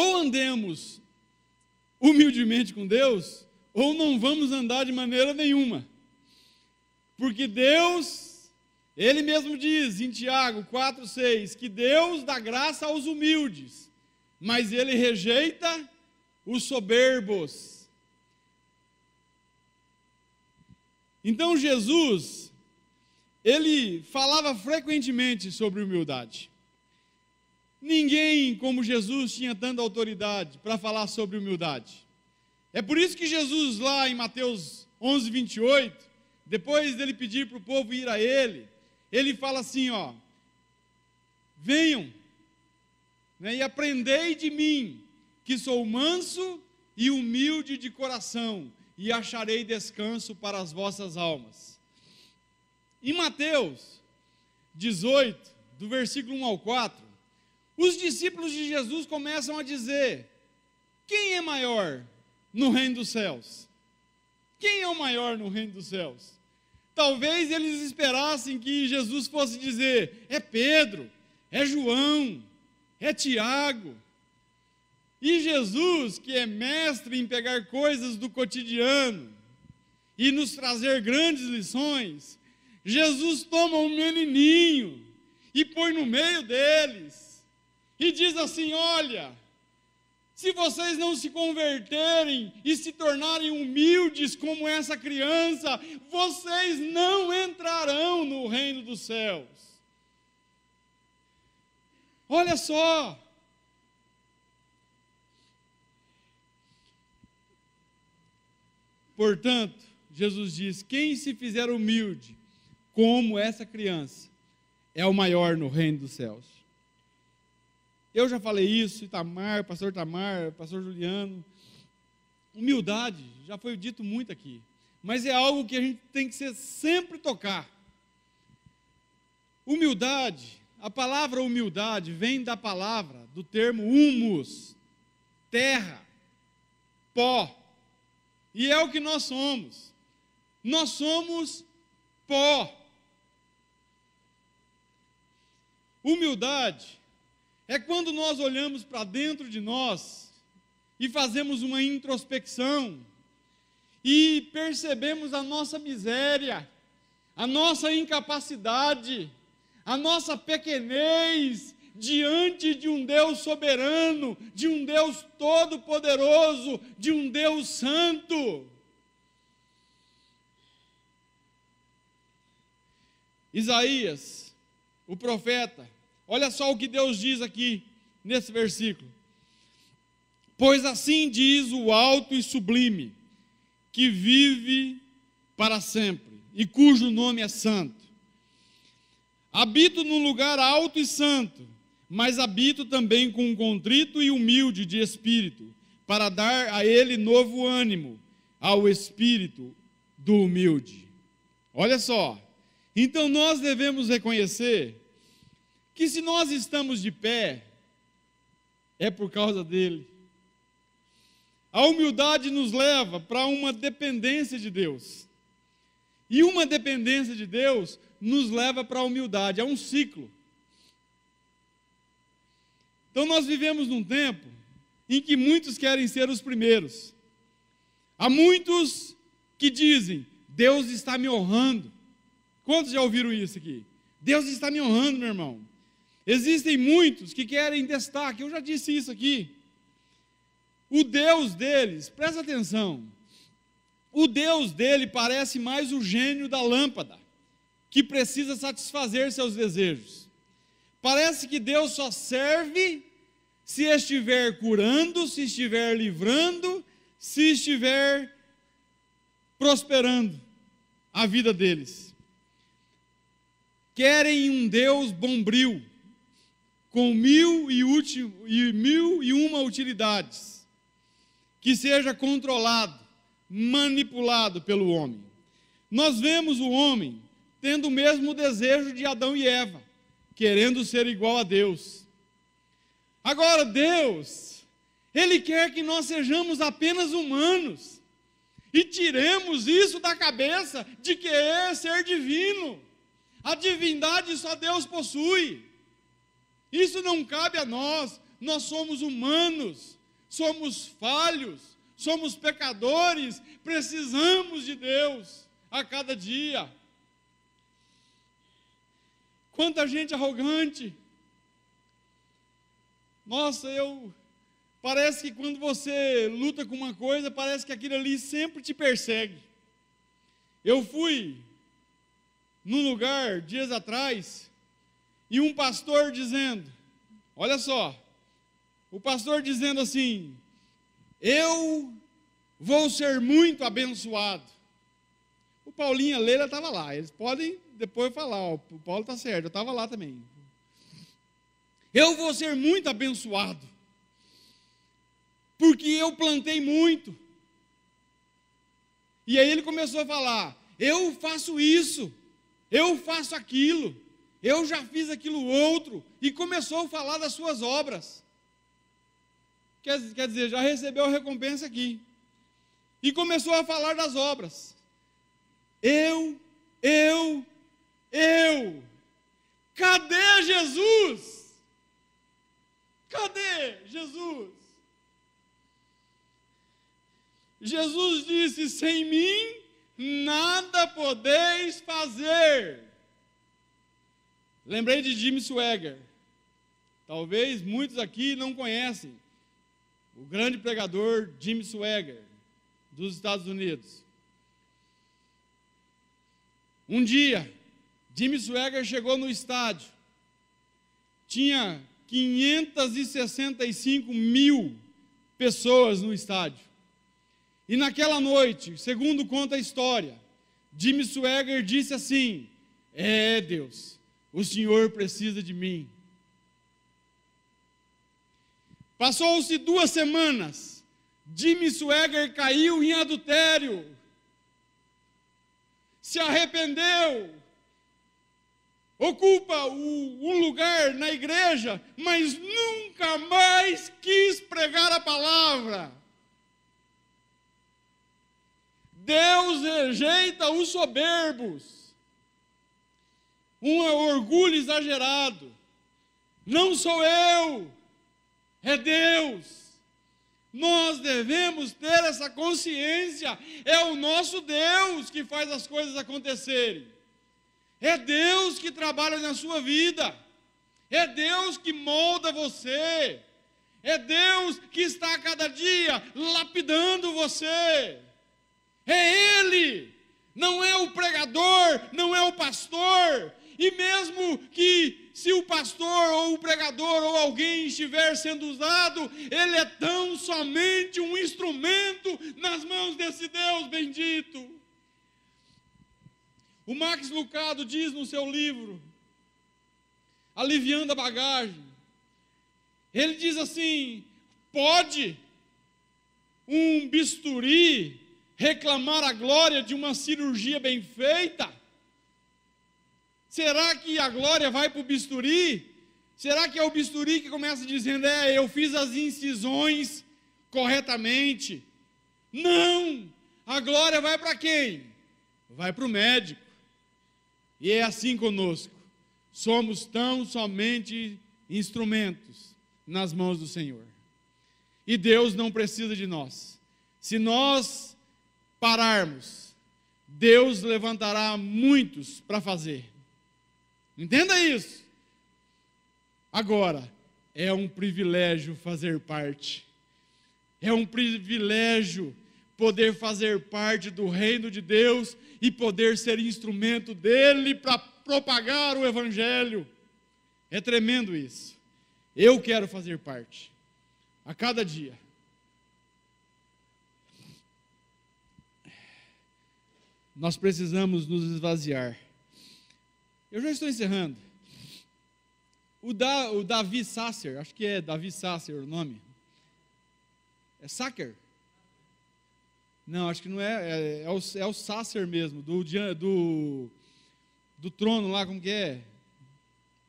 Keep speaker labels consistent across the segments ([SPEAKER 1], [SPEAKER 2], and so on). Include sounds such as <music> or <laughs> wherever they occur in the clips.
[SPEAKER 1] Ou andemos humildemente com Deus, ou não vamos andar de maneira nenhuma. Porque Deus, Ele mesmo diz em Tiago 4,6, que Deus dá graça aos humildes, mas Ele rejeita os soberbos. Então Jesus, ele falava frequentemente sobre humildade. Ninguém como Jesus tinha tanta autoridade para falar sobre humildade. É por isso que Jesus, lá em Mateus 11, 28, depois dele pedir para o povo ir a ele, ele fala assim: ó, venham né, e aprendei de mim, que sou manso e humilde de coração, e acharei descanso para as vossas almas. Em Mateus 18, do versículo 1 ao 4, os discípulos de Jesus começam a dizer: quem é maior no reino dos céus? Quem é o maior no reino dos céus? Talvez eles esperassem que Jesus fosse dizer: é Pedro, é João, é Tiago. E Jesus, que é mestre em pegar coisas do cotidiano e nos trazer grandes lições, Jesus toma um menininho e põe no meio deles e diz assim: Olha, se vocês não se converterem e se tornarem humildes como essa criança, vocês não entrarão no reino dos céus. Olha só. Portanto, Jesus diz: quem se fizer humilde como essa criança é o maior no reino dos céus. Eu já falei isso, Itamar, pastor Tamar, pastor Juliano. Humildade, já foi dito muito aqui. Mas é algo que a gente tem que ser, sempre tocar. Humildade, a palavra humildade vem da palavra, do termo humus, terra, pó. E é o que nós somos. Nós somos pó. Humildade é quando nós olhamos para dentro de nós e fazemos uma introspecção e percebemos a nossa miséria, a nossa incapacidade, a nossa pequenez diante de um Deus soberano, de um Deus todo-poderoso, de um Deus santo. Isaías, o profeta, Olha só o que Deus diz aqui nesse versículo. Pois assim diz o alto e sublime, que vive para sempre e cujo nome é santo. Habito num lugar alto e santo, mas habito também com um contrito e humilde de espírito, para dar a ele novo ânimo, ao espírito do humilde. Olha só. Então nós devemos reconhecer que se nós estamos de pé, é por causa dele. A humildade nos leva para uma dependência de Deus. E uma dependência de Deus nos leva para a humildade, é um ciclo. Então nós vivemos num tempo em que muitos querem ser os primeiros. Há muitos que dizem: Deus está me honrando. Quantos já ouviram isso aqui? Deus está me honrando, meu irmão. Existem muitos que querem destaque, eu já disse isso aqui. O Deus deles, presta atenção, o Deus dele parece mais o gênio da lâmpada, que precisa satisfazer seus desejos. Parece que Deus só serve se estiver curando, se estiver livrando, se estiver prosperando a vida deles. Querem um Deus bombril, com mil e, último, e mil e uma utilidades, que seja controlado, manipulado pelo homem. Nós vemos o homem tendo o mesmo desejo de Adão e Eva, querendo ser igual a Deus. Agora, Deus, Ele quer que nós sejamos apenas humanos e tiremos isso da cabeça de que é ser divino. A divindade só Deus possui. Isso não cabe a nós, nós somos humanos, somos falhos, somos pecadores, precisamos de Deus a cada dia. Quanta gente arrogante. Nossa, eu parece que quando você luta com uma coisa, parece que aquilo ali sempre te persegue. Eu fui num lugar dias atrás, e um pastor dizendo: Olha só, o pastor dizendo assim: Eu vou ser muito abençoado. O Paulinho Leila estava lá, eles podem depois falar: ó, o Paulo está certo, eu estava lá também. Eu vou ser muito abençoado, porque eu plantei muito. E aí ele começou a falar: Eu faço isso, eu faço aquilo eu já fiz aquilo outro, e começou a falar das suas obras. Quer, quer dizer, já recebeu a recompensa aqui. E começou a falar das obras. Eu, eu, eu. Cadê Jesus? Cadê Jesus? Jesus disse: Sem mim nada podeis fazer. Lembrei de Jimmy Swagger. Talvez muitos aqui não conhecem o grande pregador Jimmy Swagger dos Estados Unidos. Um dia, Jimmy Swagger chegou no estádio. Tinha 565 mil pessoas no estádio. E naquela noite, segundo conta a história, Jimmy Swagger disse assim: É Deus, o Senhor precisa de mim. Passou-se duas semanas. Jimmy Swagger caiu em adultério. Se arrependeu. Ocupa um lugar na igreja, mas nunca mais quis pregar a palavra. Deus rejeita os soberbos um é orgulho exagerado. Não sou eu, é Deus. Nós devemos ter essa consciência. É o nosso Deus que faz as coisas acontecerem. É Deus que trabalha na sua vida. É Deus que molda você. É Deus que está a cada dia lapidando você. É Ele. Não é o pregador, não é o pastor, e mesmo que se o pastor ou o pregador ou alguém estiver sendo usado, ele é tão somente um instrumento nas mãos desse Deus bendito. O Max Lucado diz no seu livro, Aliviando a Bagagem, ele diz assim: pode um bisturi reclamar a glória de uma cirurgia bem feita? Será que a glória vai para o bisturi? Será que é o bisturi que começa dizendo, é, eu fiz as incisões corretamente? Não! A glória vai para quem? Vai para o médico. E é assim conosco. Somos tão somente instrumentos nas mãos do Senhor. E Deus não precisa de nós. Se nós pararmos, Deus levantará muitos para fazer. Entenda isso. Agora, é um privilégio fazer parte. É um privilégio poder fazer parte do reino de Deus e poder ser instrumento dele para propagar o evangelho. É tremendo isso. Eu quero fazer parte a cada dia. Nós precisamos nos esvaziar. Eu já estou encerrando. O, da, o Davi Sasser, acho que é Davi Sasser o nome. É Sacker? Não, acho que não é. É, é o, é o Sasser mesmo, do, do, do trono lá, como que é?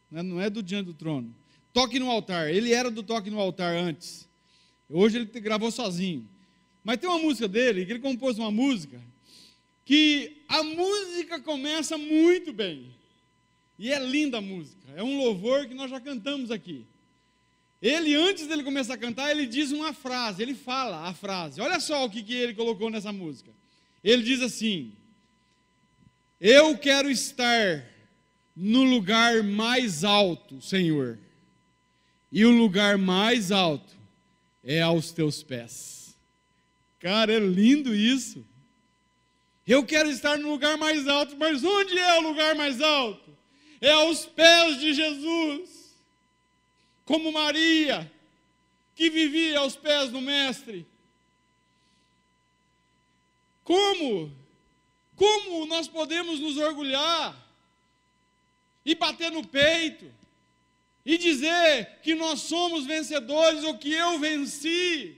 [SPEAKER 1] Não é, é do diante do trono. Toque no altar. Ele era do toque no altar antes. Hoje ele gravou sozinho. Mas tem uma música dele, que ele compôs uma música, que a música começa muito bem. E é linda a música, é um louvor que nós já cantamos aqui. Ele, antes dele começar a cantar, ele diz uma frase, ele fala a frase. Olha só o que, que ele colocou nessa música. Ele diz assim: Eu quero estar no lugar mais alto, Senhor, e o lugar mais alto é aos teus pés. Cara, é lindo isso. Eu quero estar no lugar mais alto, mas onde é o lugar mais alto? é aos pés de Jesus, como Maria, que vivia aos pés do Mestre. Como? Como nós podemos nos orgulhar e bater no peito e dizer que nós somos vencedores ou que eu venci,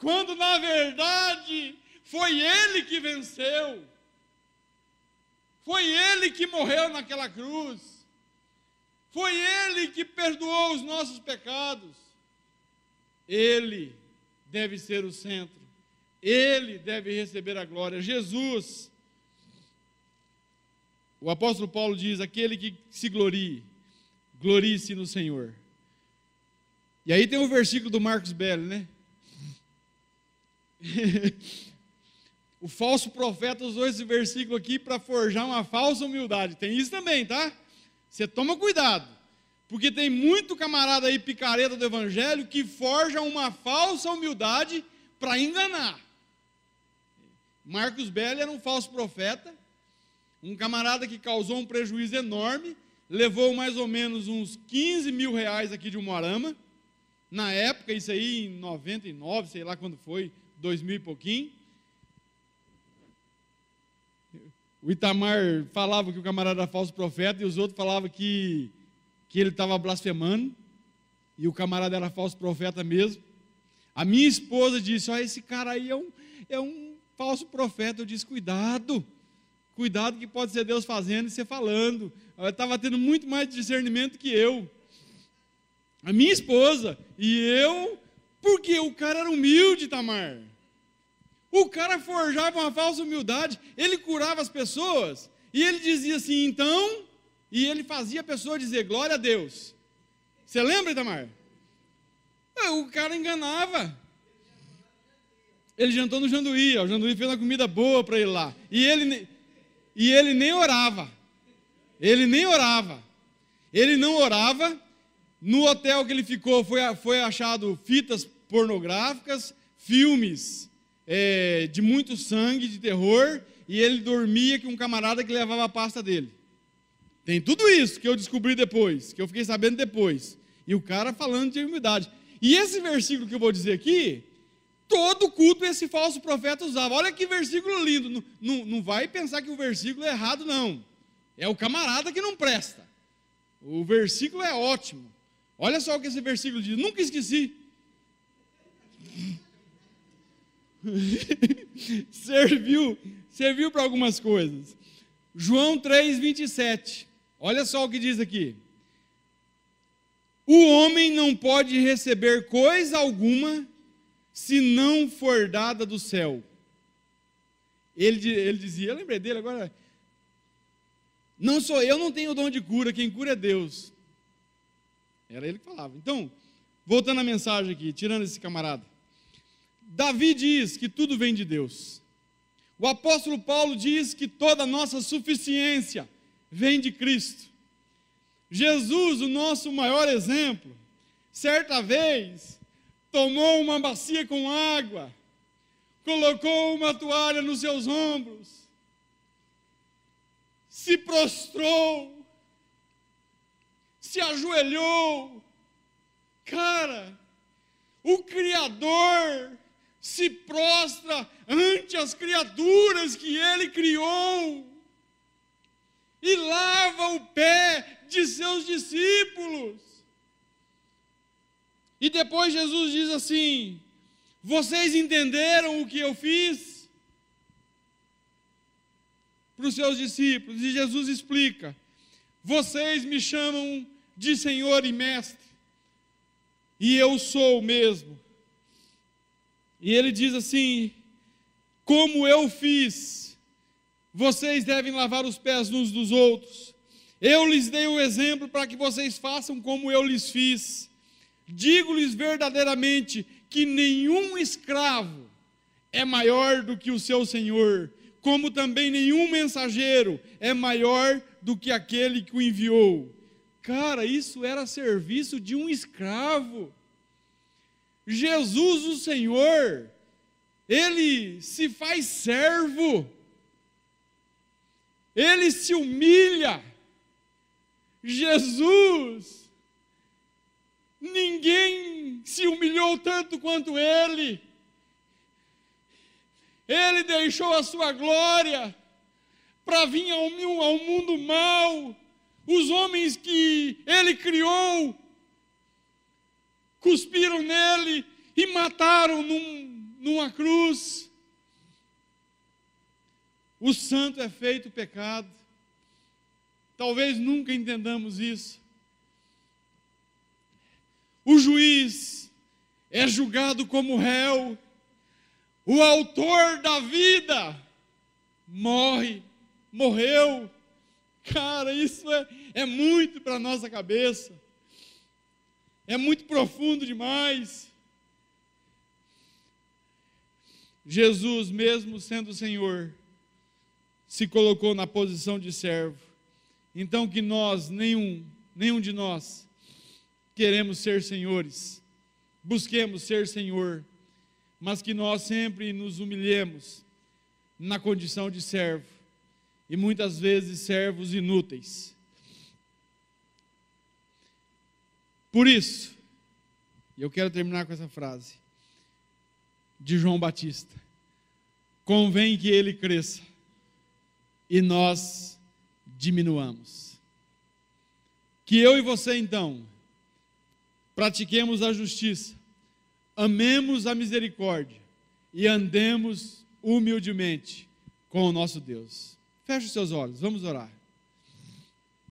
[SPEAKER 1] quando na verdade foi Ele que venceu? Foi ele que morreu naquela cruz. Foi ele que perdoou os nossos pecados. Ele deve ser o centro. Ele deve receber a glória. Jesus. O apóstolo Paulo diz: aquele que se glorie, glorie-se no Senhor. E aí tem o um versículo do Marcos Belli, né? <laughs> o falso profeta usou esse versículo aqui para forjar uma falsa humildade. Tem isso também, tá? Você toma cuidado, porque tem muito camarada aí picareta do evangelho que forja uma falsa humildade para enganar. Marcos Belli era um falso profeta, um camarada que causou um prejuízo enorme, levou mais ou menos uns 15 mil reais aqui de Umuarama, na época, isso aí em 99, sei lá quando foi, 2000 e pouquinho o Itamar falava que o camarada era falso profeta e os outros falavam que, que ele estava blasfemando e o camarada era falso profeta mesmo. A minha esposa disse: Ó, oh, esse cara aí é um, é um falso profeta. Eu disse: Cuidado, cuidado que pode ser Deus fazendo e você falando. Ela estava tendo muito mais discernimento que eu. A minha esposa e eu, porque o cara era humilde, Itamar. O cara forjava uma falsa humildade, ele curava as pessoas, e ele dizia assim, então, e ele fazia a pessoa dizer glória a Deus. Você lembra, Itamar? É, o cara enganava. Ele jantou no Janduí, ó, o Janduí fez uma comida boa para ele lá. E ele, e ele nem orava. Ele nem orava. Ele não orava. No hotel que ele ficou foi, foi achado fitas pornográficas, filmes é, de muito sangue, de terror, e ele dormia com um camarada que levava a pasta dele. Tem tudo isso que eu descobri depois, que eu fiquei sabendo depois. E o cara falando de humildade. E esse versículo que eu vou dizer aqui, todo culto esse falso profeta usava. Olha que versículo lindo. Não, não, não vai pensar que o versículo é errado, não. É o camarada que não presta. O versículo é ótimo. Olha só o que esse versículo diz. Nunca esqueci. <laughs> serviu, serviu para algumas coisas. João 27. Olha só o que diz aqui. O homem não pode receber coisa alguma se não for dada do céu. Ele, ele dizia, eu lembrei dele agora. Não sou eu, não tenho o dom de cura, quem cura é Deus. Era ele que falava. Então, voltando à mensagem aqui, tirando esse camarada. Davi diz que tudo vem de Deus. O apóstolo Paulo diz que toda a nossa suficiência vem de Cristo. Jesus, o nosso maior exemplo, certa vez tomou uma bacia com água, colocou uma toalha nos seus ombros, se prostrou, se ajoelhou. Cara, o Criador se prostra ante as criaturas que ele criou e lava o pé de seus discípulos. E depois Jesus diz assim: Vocês entenderam o que eu fiz? Para os seus discípulos. E Jesus explica: Vocês me chamam de Senhor e Mestre, e eu sou o mesmo. E ele diz assim: Como eu fiz, vocês devem lavar os pés uns dos outros. Eu lhes dei o exemplo para que vocês façam como eu lhes fiz. Digo-lhes verdadeiramente que nenhum escravo é maior do que o seu senhor, como também nenhum mensageiro é maior do que aquele que o enviou. Cara, isso era serviço de um escravo. Jesus, o Senhor, ele se faz servo, ele se humilha. Jesus, ninguém se humilhou tanto quanto ele. Ele deixou a sua glória para vir ao, ao mundo mal. Os homens que ele criou cuspiram nele e mataram num, numa cruz. O santo é feito pecado. Talvez nunca entendamos isso. O juiz é julgado como réu. O autor da vida morre, morreu. Cara, isso é, é muito para nossa cabeça. É muito profundo demais. Jesus, mesmo sendo Senhor, se colocou na posição de servo. Então que nós, nenhum, nenhum de nós, queremos ser senhores, busquemos ser Senhor, mas que nós sempre nos humilhemos na condição de servo, e muitas vezes servos inúteis. Por isso, eu quero terminar com essa frase de João Batista: convém que ele cresça e nós diminuamos. Que eu e você, então, pratiquemos a justiça, amemos a misericórdia e andemos humildemente com o nosso Deus. Feche os seus olhos, vamos orar.